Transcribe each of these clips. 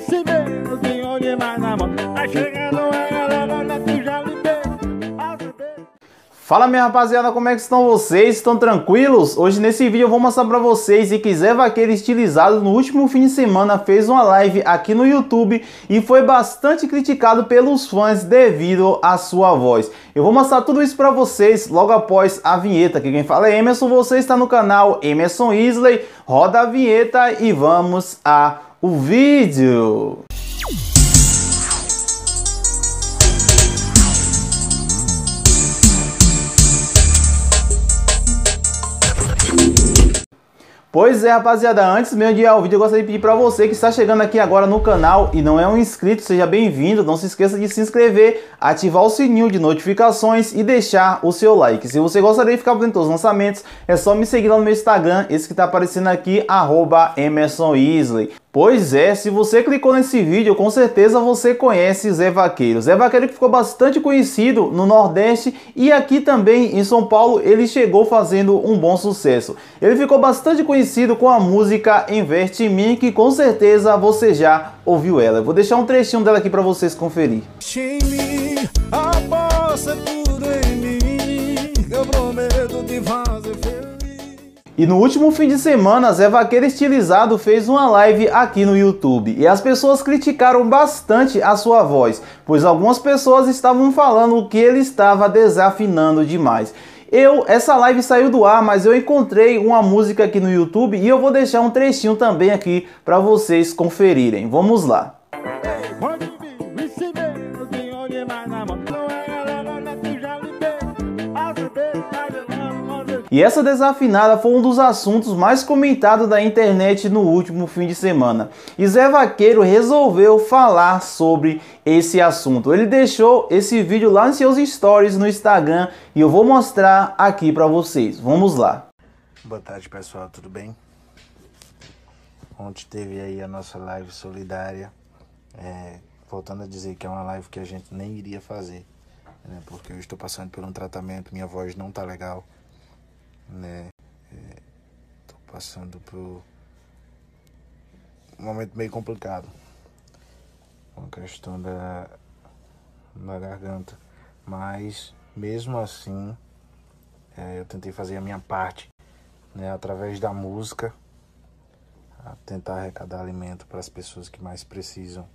esse onde mais na mão. Tá chegando a galera né, Fala minha rapaziada, como é que estão vocês? Estão tranquilos? Hoje nesse vídeo eu vou mostrar pra vocês e quiser vaqueiro estilizado no último fim de semana fez uma live aqui no YouTube e foi bastante criticado pelos fãs devido à sua voz. Eu vou mostrar tudo isso pra vocês logo após a vinheta. Aqui quem fala é Emerson, você está no canal Emerson Isley. Roda a vinheta e vamos a o vídeo. Pois é, rapaziada, antes mesmo de ir ao vídeo, eu gostaria de pedir para você que está chegando aqui agora no canal e não é um inscrito, seja bem-vindo, não se esqueça de se inscrever, ativar o sininho de notificações e deixar o seu like. Se você gostaria de ficar por dentro dos lançamentos, é só me seguir lá no meu Instagram, esse que está aparecendo aqui, arroba Emerson Isley. Pois é, se você clicou nesse vídeo, com certeza você conhece Zé Vaqueiro. Zé Vaqueiro que ficou bastante conhecido no Nordeste e aqui também em São Paulo ele chegou fazendo um bom sucesso. Ele ficou bastante conhecido com a música Inverte em Mim, que com certeza você já ouviu ela. Eu vou deixar um trechinho dela aqui para vocês conferir. Mim, tudo em mim, eu prometo fazer e no último fim de semana, Zé Vaqueiro Estilizado fez uma live aqui no YouTube e as pessoas criticaram bastante a sua voz, pois algumas pessoas estavam falando que ele estava desafinando demais. Eu, essa live saiu do ar, mas eu encontrei uma música aqui no YouTube e eu vou deixar um trechinho também aqui para vocês conferirem. Vamos lá. E essa desafinada foi um dos assuntos mais comentados da internet no último fim de semana. E Zé Vaqueiro resolveu falar sobre esse assunto. Ele deixou esse vídeo lá nos seus stories no Instagram e eu vou mostrar aqui para vocês. Vamos lá. Boa tarde, pessoal, tudo bem? Ontem teve aí a nossa live solidária. É, voltando a dizer que é uma live que a gente nem iria fazer, né? porque eu estou passando por um tratamento, minha voz não tá legal né? É, tô passando por um momento meio complicado. Uma questão da, da garganta. Mas mesmo assim é, eu tentei fazer a minha parte, né? Através da música, tentar arrecadar alimento para as pessoas que mais precisam.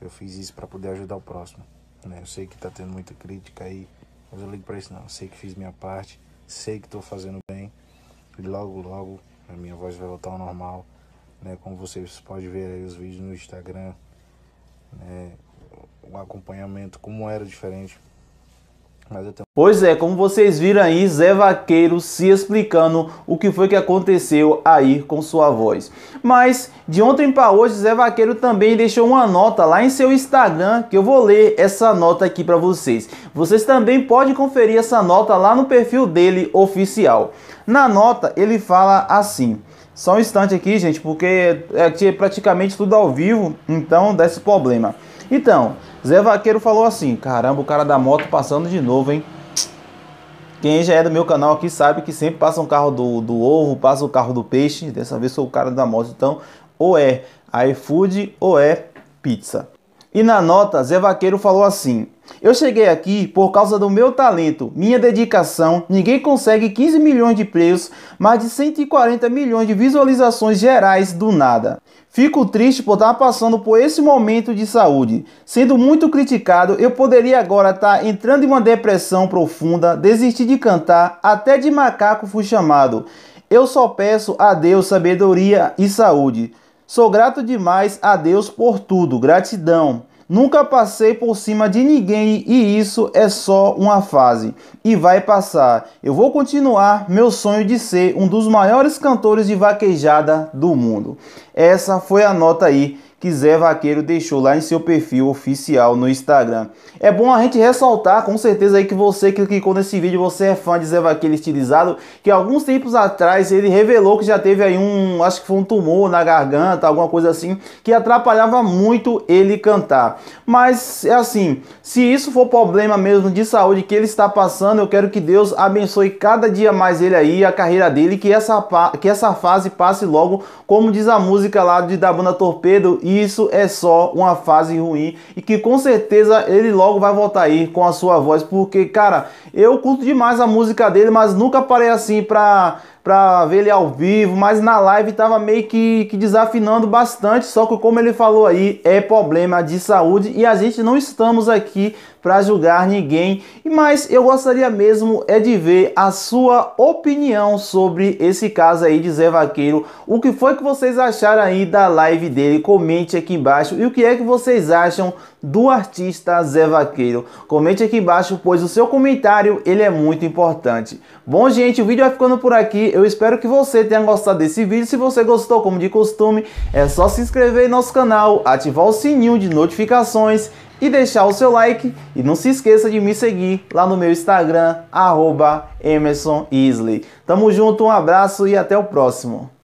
Eu fiz isso para poder ajudar o próximo. Né? Eu sei que está tendo muita crítica aí, mas eu ligo para isso não. Eu sei que fiz minha parte sei que estou fazendo bem e logo, logo a minha voz vai voltar ao normal, né? Como vocês podem ver aí os vídeos no Instagram, né? O acompanhamento, como era diferente, tenho... Pois é, como vocês viram aí, Zé Vaqueiro se explicando o que foi que aconteceu aí com sua voz. Mas de ontem para hoje, Zé Vaqueiro também deixou uma nota lá em seu Instagram, que eu vou ler essa nota aqui para vocês. Vocês também podem conferir essa nota lá no perfil dele oficial. Na nota, ele fala assim: só um instante aqui, gente, porque é, é praticamente tudo ao vivo, então dá esse problema. Então, Zé Vaqueiro falou assim: caramba, o cara da moto passando de novo, hein? Quem já é do meu canal aqui sabe que sempre passa um carro do, do ovo, passa o um carro do peixe. Dessa vez sou o cara da moto. Então, ou é iFood ou é pizza. E na nota, Zé Vaqueiro falou assim: eu cheguei aqui por causa do meu talento, minha dedicação. Ninguém consegue 15 milhões de preços, mais de 140 milhões de visualizações gerais do nada. Fico triste por estar passando por esse momento de saúde. Sendo muito criticado, eu poderia agora estar entrando em uma depressão profunda, desistir de cantar, até de macaco fui chamado. Eu só peço a Deus sabedoria e saúde. Sou grato demais a Deus por tudo. Gratidão. Nunca passei por cima de ninguém e isso é só uma fase. E vai passar. Eu vou continuar meu sonho de ser um dos maiores cantores de vaquejada do mundo. Essa foi a nota aí que Zé Vaqueiro deixou lá em seu perfil oficial no Instagram. É bom a gente ressaltar, com certeza aí que você que clicou nesse vídeo, você é fã de Zé Vaqueiro estilizado, que alguns tempos atrás ele revelou que já teve aí um, acho que foi um tumor na garganta, alguma coisa assim, que atrapalhava muito ele cantar. Mas é assim, se isso for problema mesmo de saúde que ele está passando, eu quero que Deus abençoe cada dia mais ele aí, a carreira dele, que essa, que essa fase passe logo, como diz a música lá de da banda Torpedo isso é só uma fase ruim e que com certeza ele logo vai voltar aí com a sua voz, porque, cara, eu curto demais a música dele, mas nunca parei assim pra, pra ver ele ao vivo, mas na live tava meio que, que desafinando bastante, só que como ele falou aí, é problema de saúde e a gente não estamos aqui para julgar ninguém, mas eu gostaria mesmo é de ver a sua opinião sobre esse caso aí de Zé Vaqueiro. O que foi que vocês acharam aí da live dele? Comente aqui embaixo. E o que é que vocês acham do artista Zé Vaqueiro? Comente aqui embaixo, pois o seu comentário ele é muito importante. Bom, gente, o vídeo vai ficando por aqui. Eu espero que você tenha gostado desse vídeo. Se você gostou, como de costume, é só se inscrever em nosso canal, ativar o sininho de notificações e deixar o seu like. E não se esqueça de me seguir lá no meu Instagram, @emerson_isley Tamo junto, um abraço e até o próximo.